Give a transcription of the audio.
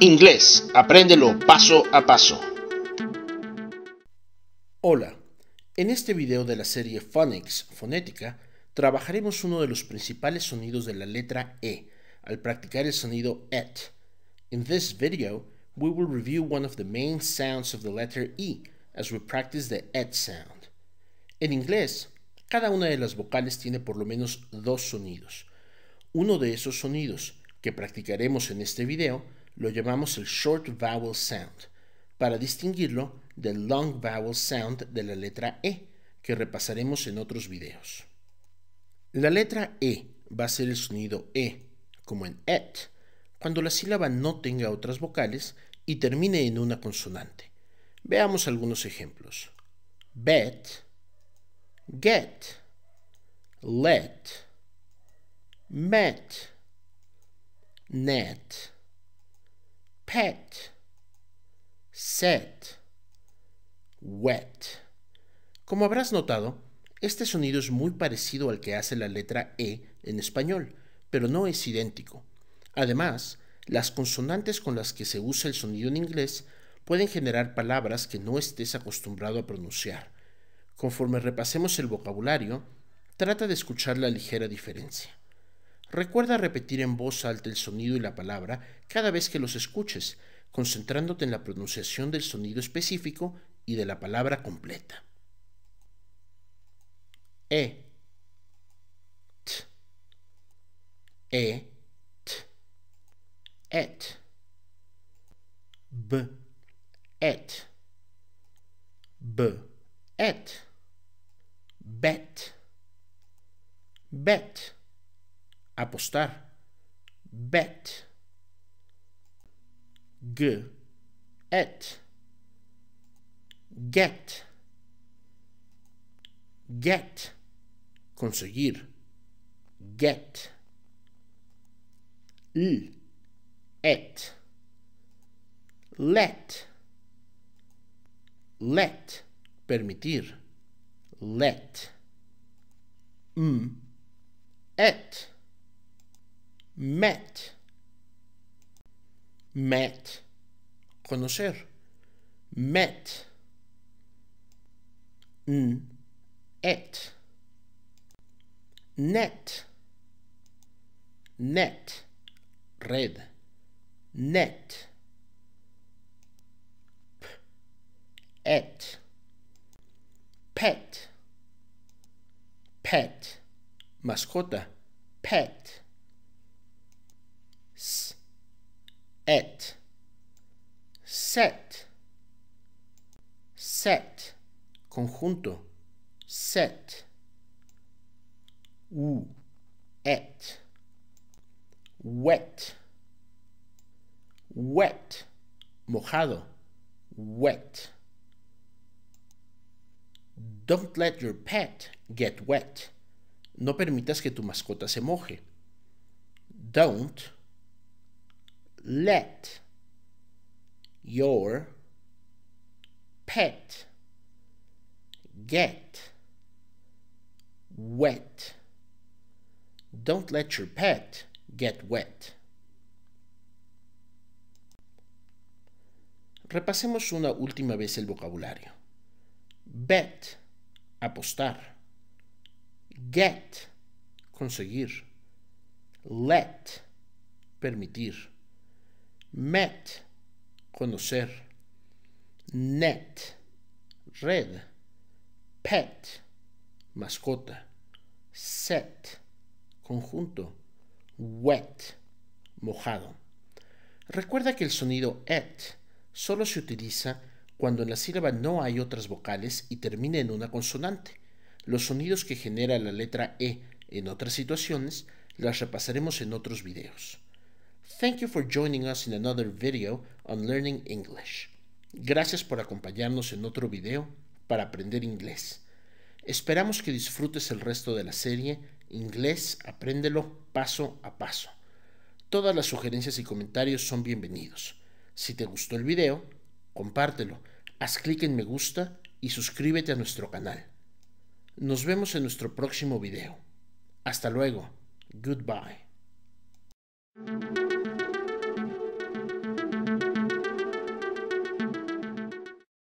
Inglés, apréndelo paso a paso. Hola, en este video de la serie Phonics, fonética, trabajaremos uno de los principales sonidos de la letra E, al practicar el sonido et. En este video, we will review one of the main sounds of the letter E, as we practice the et sound. En inglés, cada una de las vocales tiene por lo menos dos sonidos. Uno de esos sonidos, que practicaremos en este video, lo llamamos el short vowel sound, para distinguirlo del long vowel sound de la letra E, que repasaremos en otros videos. La letra E va a ser el sonido E, como en et, cuando la sílaba no tenga otras vocales y termine en una consonante. Veamos algunos ejemplos. Bet, get, let, met, net set, set, wet. Como habrás notado, este sonido es muy parecido al que hace la letra E en español, pero no es idéntico. Además, las consonantes con las que se usa el sonido en inglés pueden generar palabras que no estés acostumbrado a pronunciar. Conforme repasemos el vocabulario, trata de escuchar la ligera diferencia. Recuerda repetir en voz alta el sonido y la palabra cada vez que los escuches, concentrándote en la pronunciación del sonido específico y de la palabra completa. E. T. E. T. Et. B. Et. B. Et. Bet. Bet apostar. Bet. G. Et. Get. Get. Conseguir. Get. L. Et. Let. Let. Permitir. Let. M. Mm. Et met met conocer met n et net net red net p et pet pet mascota pet et, set, set, conjunto, set, u, et, wet, wet, mojado, wet. Don't let your pet get wet. No permitas que tu mascota se moje. Don't let your pet get wet. Don't let your pet get wet. Repasemos una última vez el vocabulario. Bet, apostar. Get, conseguir. Let, permitir. Met, conocer. Net, red. Pet, mascota. Set, conjunto. Wet, mojado. Recuerda que el sonido et solo se utiliza cuando en la sílaba no hay otras vocales y termina en una consonante. Los sonidos que genera la letra e en otras situaciones las repasaremos en otros videos. Thank you for joining us in another video on learning English. Gracias por acompañarnos en otro video para aprender inglés. Esperamos que disfrutes el resto de la serie Inglés, apréndelo paso a paso. Todas las sugerencias y comentarios son bienvenidos. Si te gustó el video, compártelo, haz clic en me gusta y suscríbete a nuestro canal. Nos vemos en nuestro próximo video. Hasta luego. Goodbye.